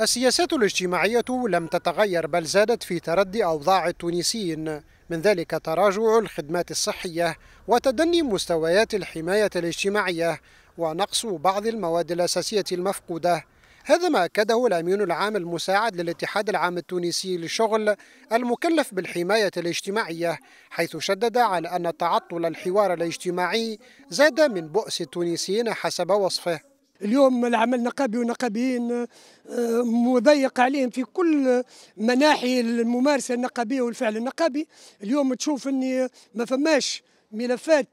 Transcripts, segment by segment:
السياسات الاجتماعية لم تتغير بل زادت في تردي أوضاع التونسيين من ذلك تراجع الخدمات الصحية وتدني مستويات الحماية الاجتماعية ونقص بعض المواد الأساسية المفقودة هذا ما أكده الأمين العام المساعد للاتحاد العام التونسي للشغل المكلف بالحماية الاجتماعية حيث شدد على أن تعطل الحوار الاجتماعي زاد من بؤس التونسيين حسب وصفه اليوم العمل النقابي والنقابيين آه، مضيق عليهم في كل مناحي الممارسه النقابيه والفعل النقابي اليوم تشوف اني ما فماش ملفات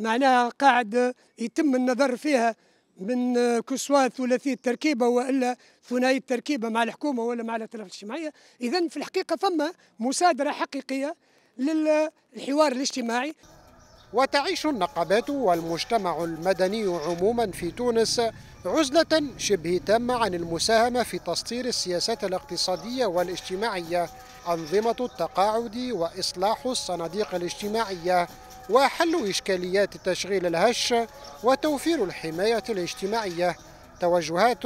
معناها قاعد يتم النظر فيها من آه، كسوة ثلاثية تركيبة وإلا ثنائي التركيبة مع الحكومة ولا مع الأطراف الاجتماعية إذا في الحقيقة فما مصادرة حقيقية للحوار الاجتماعي وتعيش النقابات والمجتمع المدني عموما في تونس عزلة شبه تامة عن المساهمة في تسطير السياسات الاقتصادية والاجتماعية أنظمة التقاعد وإصلاح الصناديق الاجتماعية وحل إشكاليات التشغيل الهش وتوفير الحماية الاجتماعية توجهات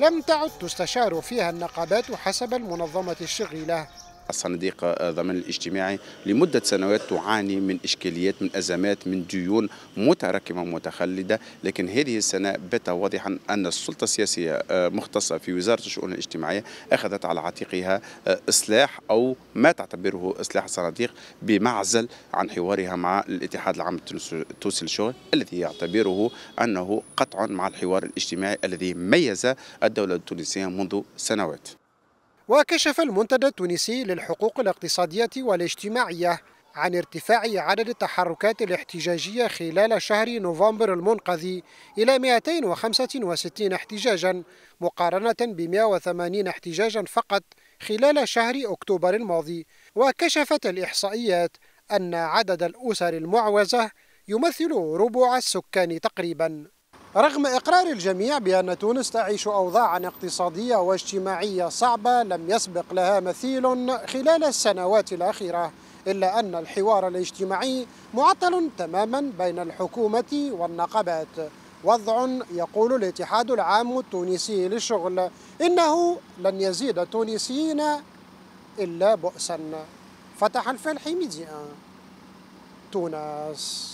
لم تعد تستشار فيها النقابات حسب المنظمة الشغيلة الصناديق الضمان الاجتماعي لمدة سنوات تعاني من إشكاليات من أزمات من ديون متراكمة متخلدة لكن هذه السنة بات واضحا أن السلطة السياسية آه، مختصة في وزارة الشؤون الاجتماعية أخذت على عاتقها آه، إصلاح أو ما تعتبره إصلاح الصناديق بمعزل عن حوارها مع الاتحاد العام التونسي للشغل الذي يعتبره أنه قطع مع الحوار الاجتماعي الذي ميز الدولة التونسية منذ سنوات وكشف المنتدى التونسي للحقوق الاقتصادية والاجتماعية عن ارتفاع عدد التحركات الاحتجاجية خلال شهر نوفمبر المنقضي إلى 265 احتجاجا مقارنة ب 180 احتجاجا فقط خلال شهر أكتوبر الماضي وكشفت الإحصائيات أن عدد الأسر المعوزة يمثل ربع السكان تقريباً رغم إقرار الجميع بأن تونس تعيش أوضاعا اقتصادية واجتماعية صعبة لم يسبق لها مثيل خلال السنوات الأخيرة إلا أن الحوار الاجتماعي معطل تماما بين الحكومة والنقابات وضع يقول الاتحاد العام التونسي للشغل إنه لن يزيد التونسيين إلا بؤسا فتح الفلحي ميديا تونس